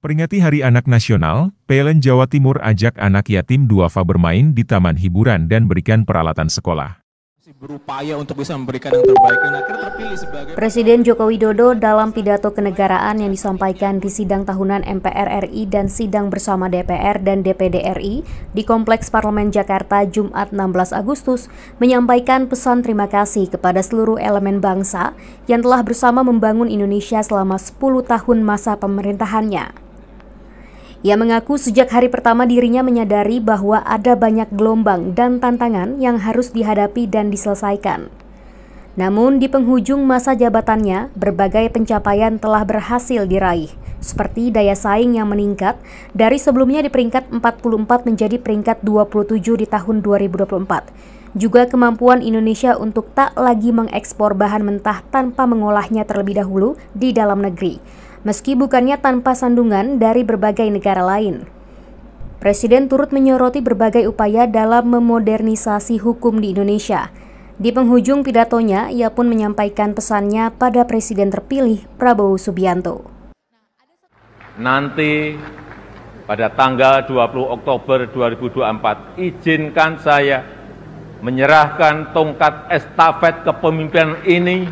Peringati Hari Anak Nasional, PLN Jawa Timur ajak anak yatim duafa bermain di taman hiburan dan berikan peralatan sekolah. Berupaya untuk bisa memberikan yang terbaik dan akhirnya terpilih sebagai... Presiden Joko Widodo dalam pidato kenegaraan yang disampaikan di sidang tahunan MPR RI dan sidang bersama DPR dan DPD RI di Kompleks Parlemen Jakarta Jumat 16 Agustus menyampaikan pesan terima kasih kepada seluruh elemen bangsa yang telah bersama membangun Indonesia selama 10 tahun masa pemerintahannya. Ia mengaku sejak hari pertama dirinya menyadari bahwa ada banyak gelombang dan tantangan yang harus dihadapi dan diselesaikan. Namun di penghujung masa jabatannya, berbagai pencapaian telah berhasil diraih, seperti daya saing yang meningkat dari sebelumnya di peringkat 44 menjadi peringkat 27 di tahun 2024. Juga kemampuan Indonesia untuk tak lagi mengekspor bahan mentah tanpa mengolahnya terlebih dahulu di dalam negeri meski bukannya tanpa sandungan dari berbagai negara lain. Presiden turut menyoroti berbagai upaya dalam memodernisasi hukum di Indonesia. Di penghujung pidatonya, ia pun menyampaikan pesannya pada Presiden terpilih Prabowo Subianto. Nanti pada tanggal 20 Oktober 2024, izinkan saya menyerahkan tongkat estafet kepemimpinan ini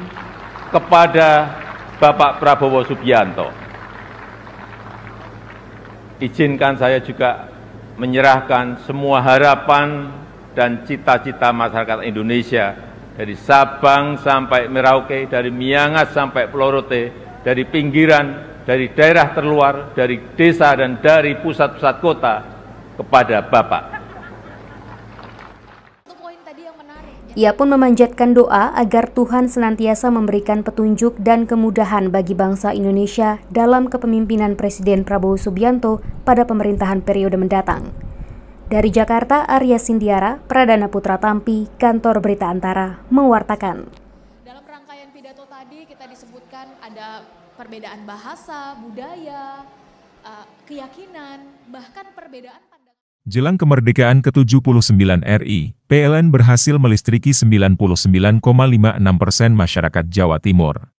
kepada Bapak Prabowo Subianto. Izinkan saya juga menyerahkan semua harapan dan cita-cita masyarakat Indonesia dari Sabang sampai Merauke, dari Miangas sampai Pelorote, dari pinggiran, dari daerah terluar, dari desa dan dari pusat-pusat kota kepada Bapak. Ia pun memanjatkan doa agar Tuhan senantiasa memberikan petunjuk dan kemudahan bagi bangsa Indonesia dalam kepemimpinan Presiden Prabowo Subianto pada pemerintahan periode mendatang. Dari Jakarta, Arya Sindiara, Pradana Putra Tampi, Kantor Berita Antara, mewartakan. Dalam rangkaian pidato tadi kita disebutkan ada perbedaan bahasa, budaya, eh, keyakinan, bahkan perbedaan Jelang kemerdekaan ke-79 RI, PLN berhasil melistriki 99,56 persen masyarakat Jawa Timur.